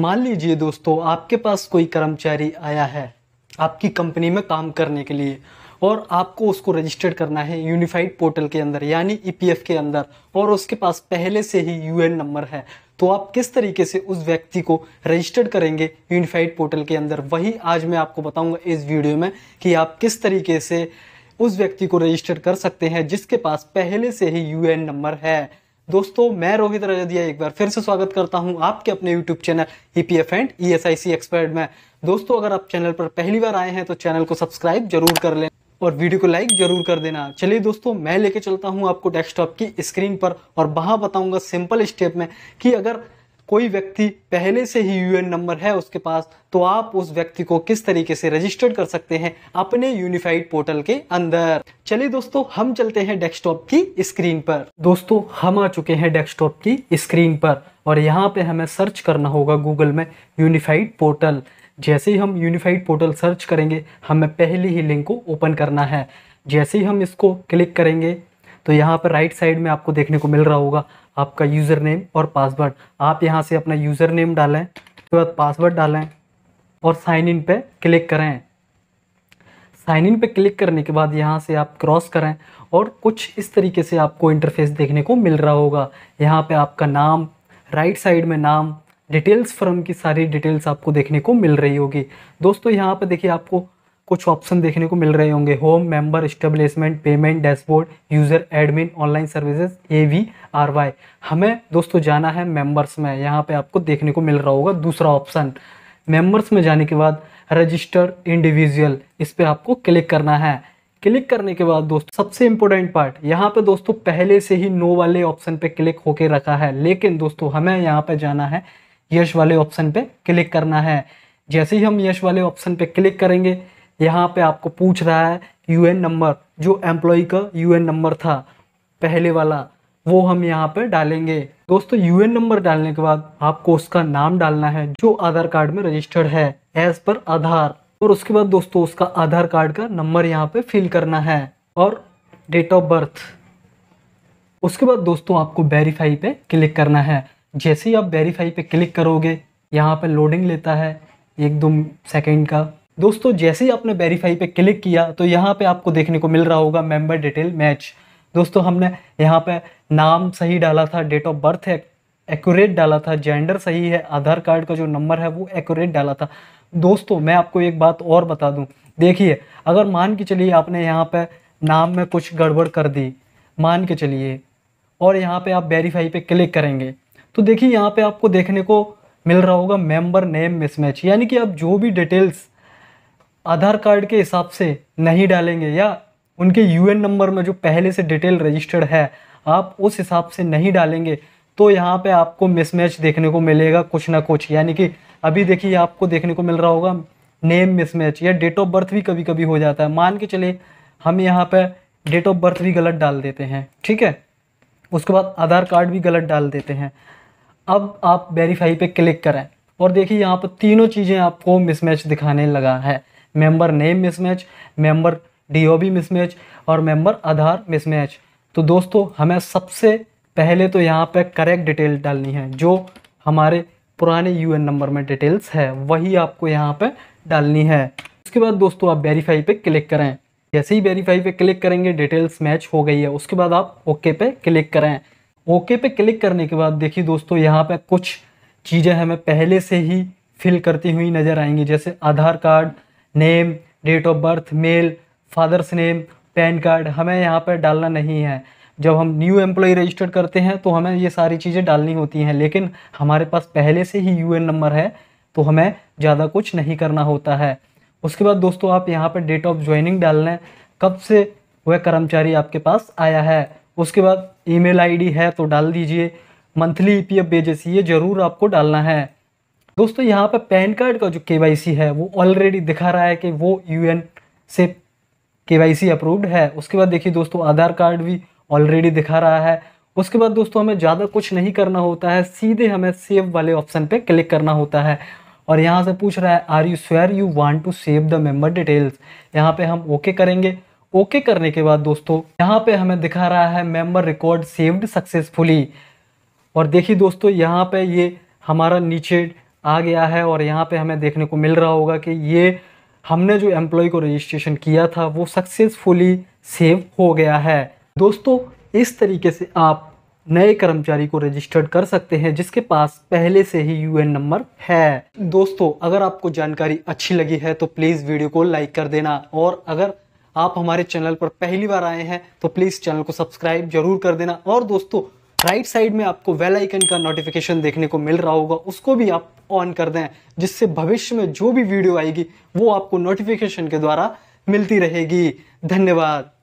मान लीजिए दोस्तों आपके पास कोई कर्मचारी आया है आपकी कंपनी में काम करने के लिए और आपको उसको रजिस्टर करना है यूनिफाइड पोर्टल के अंदर यानी ईपीएफ e के अंदर और उसके पास पहले से ही यूएन नंबर है तो आप किस तरीके से उस व्यक्ति को रजिस्टर्ड करेंगे यूनिफाइड पोर्टल के अंदर वही आज मैं आपको बताऊंगा इस वीडियो में कि आप किस तरीके से उस व्यक्ति को रजिस्टर कर सकते हैं जिसके पास पहले से ही यूएन नंबर है दोस्तों मैं रोहित रजदिया एक बार फिर से स्वागत करता हूं आपके अपने YouTube channel E P F and E S I C expert में दोस्तों अगर आप चैनल पर पहली बार आए हैं तो चैनल को सब्सक्राइब जरूर कर लें और वीडियो को लाइक जरूर कर देना चलिए दोस्तों मैं लेके चलता हूं आपको डेस्कटॉप की स्क्रीन पर और वहां बताऊंगा सिंपल स्टेप में कि अगर कोई व्यक्ति पहले से ही यूएन नंबर है उसके पास तो आप उस व्यक्ति को किस तरीके से रजिस्टर्ड कर सकते हैं अपने यूनिफाइड पोर्टल के अंदर चलिए दोस्तों हम चलते हैं डेस्कटॉप की स्क्रीन पर दोस्तों हम आ चुके हैं डेस्कटॉप की स्क्रीन पर और यहाँ पे हमें सर्च करना होगा गूगल में यूनिफाइड पोर्टल जैसे ही हम यूनिफाइड पोर्टल सर्च करेंगे हमें पहले ही लिंक को ओपन करना है जैसे ही हम इसको क्लिक करेंगे तो यहाँ पर राइट साइड में आपको देखने को मिल रहा होगा आपका यूज़र नेम और पासवर्ड आप यहाँ से अपना यूज़र नेम डालें उसके बाद पासवर्ड डालें और साइन इन पे क्लिक करें साइन इन पे क्लिक करने के बाद यहाँ से आप क्रॉस करें और कुछ इस तरीके से आपको इंटरफेस देखने को मिल रहा होगा यहाँ पे आपका नाम राइट साइड में नाम डिटेल्स फॉर्म की सारी डिटेल्स आपको देखने को मिल रही होगी दोस्तों यहाँ पे देखिए आपको कुछ ऑप्शन देखने को मिल रहे होंगे home member establishment payment dashboard user admin online services A V R Y हमें दोस्तों जाना है मेंबर्स में यहाँ पे आपको देखने को मिल रहा होगा दूसरा ऑप्शन मेंबर्स में जाने के बाद रजिस्टर इंडिविजुअल इस पर आपको क्लिक करना है क्लिक करने के बाद दोस्तों सबसे इम्पोर्टेंट पार्ट यहाँ पे दोस्तों पहले से ही नो वाले ऑप्शन पे क्लिक होके रखा है लेकिन दोस्तों हमें यहाँ पे जाना है यश वाले ऑप्शन पे क्लिक करना है जैसे ही हम यश वाले ऑप्शन पे क्लिक करेंगे यहाँ पे आपको पूछ रहा है यूएन नंबर जो एम्प्लॉय का यूएन नंबर था पहले वाला वो हम यहाँ पे डालेंगे दोस्तों यूएन नंबर डालने के बाद आपको उसका नाम डालना है जो आधार कार्ड में रजिस्टर्ड है एज पर आधार और उसके बाद दोस्तों उसका आधार कार्ड का नंबर यहाँ पे फिल करना है और डेट ऑफ बर्थ उसके बाद दोस्तों आपको वेरीफाई पे क्लिक करना है जैसे ही आप वेरीफाई पे क्लिक करोगे यहाँ पे लोडिंग लेता है एक दो सेकेंड का दोस्तों जैसे ही आपने वेरीफाई पे क्लिक किया तो यहाँ पे आपको देखने को मिल रहा होगा मेंबर डिटेल मैच दोस्तों हमने यहाँ पे नाम सही डाला था डेट ऑफ बर्थ है एक्यूरेट डाला था जेंडर सही है आधार कार्ड का जो नंबर है वो एक्यूरेट डाला था दोस्तों मैं आपको एक बात और बता दूँ देखिए अगर मान के चलिए आपने यहाँ पर नाम में कुछ गड़बड़ कर दी मान के चलिए और यहाँ पर आप वेरीफाई पर क्लिक करेंगे तो देखिए यहाँ पर आपको देखने को मिल रहा होगा मेम्बर नेम मिसमैच यानी कि आप जो भी डिटेल्स आधार कार्ड के हिसाब से नहीं डालेंगे या उनके यूएन नंबर में जो पहले से डिटेल रजिस्टर्ड है आप उस हिसाब से नहीं डालेंगे तो यहाँ पे आपको मिसमैच देखने को मिलेगा कुछ ना कुछ यानी कि अभी देखिए आपको देखने को मिल रहा होगा नेम मिसमैच या डेट ऑफ बर्थ भी कभी कभी हो जाता है मान के चले हम यहाँ पर डेट ऑफ बर्थ भी गलत डाल देते हैं ठीक है उसके बाद आधार कार्ड भी गलत डाल देते हैं अब आप वेरीफाई पे क्लिक करें और देखिए यहाँ पर तीनों चीज़ें आपको मिसमैच दिखाने लगा है member name mismatch member DOB mismatch और मेंबर आधार मिसमैच तो दोस्तों हमें सबसे पहले तो यहाँ पे करेक्ट डिटेल डालनी है जो हमारे पुराने यूएन नंबर में डिटेल्स है वही आपको यहाँ पे डालनी है उसके बाद दोस्तों आप वेरीफाई पे क्लिक करें जैसे ही वेरीफाई पे क्लिक करेंगे डिटेल्स मैच हो गई है उसके बाद आप ओके पे क्लिक करें ओके पे क्लिक करने के बाद देखिए दोस्तों यहाँ पे कुछ चीज़ें हमें पहले से ही फिल करती हुई नज़र आएंगी जैसे Aadhaar card name date of birth male father's name PAN card हमें यहाँ पर डालना नहीं है जब हम न्यू एम्प्लॉय रजिस्टर करते हैं तो हमें ये सारी चीज़ें डालनी होती हैं लेकिन हमारे पास पहले से ही यूएन नंबर है तो हमें ज़्यादा कुछ नहीं करना होता है उसके बाद दोस्तों आप यहाँ पर डेट ऑफ ज्वाइनिंग डाल लें कब से वह कर्मचारी आपके पास आया है उसके बाद ईमेल आईडी है तो डाल दीजिए मंथली ईपीएफ बेजेस ये ज़रूर आपको डालना है दोस्तों यहाँ पर पैन कार्ड का जो के है वो ऑलरेडी दिखा रहा है कि वो यू से के अप्रूव्ड है उसके बाद देखिए दोस्तों आधार कार्ड भी ऑलरेडी दिखा रहा है उसके बाद दोस्तों हमें ज़्यादा कुछ नहीं करना होता है सीधे हमें सेव वाले ऑप्शन पे क्लिक करना होता है और यहाँ से पूछ रहा है are you sure you want to save the member details यहाँ पे हम ओके okay करेंगे ओके okay करने के बाद दोस्तों यहाँ पे हमें दिखा रहा है मेम्बर रिकॉर्ड सेव्ड सक्सेसफुली और देखिए दोस्तों यहाँ पे ये हमारा नीचे आ गया है और यहाँ पे हमें देखने को मिल रहा होगा कि ये हमने जो एम्प्लॉय को रजिस्ट्रेशन किया था वो सक्सेसफुली सेव हो गया है दोस्तों इस तरीके से आप नए कर्मचारी को रजिस्टर्ड कर सकते हैं जिसके पास पहले से ही यूएन नंबर है दोस्तों अगर आपको जानकारी अच्छी लगी है तो प्लीज़ वीडियो को लाइक कर देना और अगर आप हमारे चैनल पर पहली बार आए हैं तो प्लीज़ चैनल को सब्सक्राइब जरूर कर देना और दोस्तों राइट साइड में आपको वेल आइकन का नोटिफिकेशन देखने को मिल रहा होगा उसको भी आप ऑन कर दें जिससे भविष्य में जो भी वीडियो आएगी वो आपको नोटिफिकेशन के द्वारा मिलती रहेगी धन्यवाद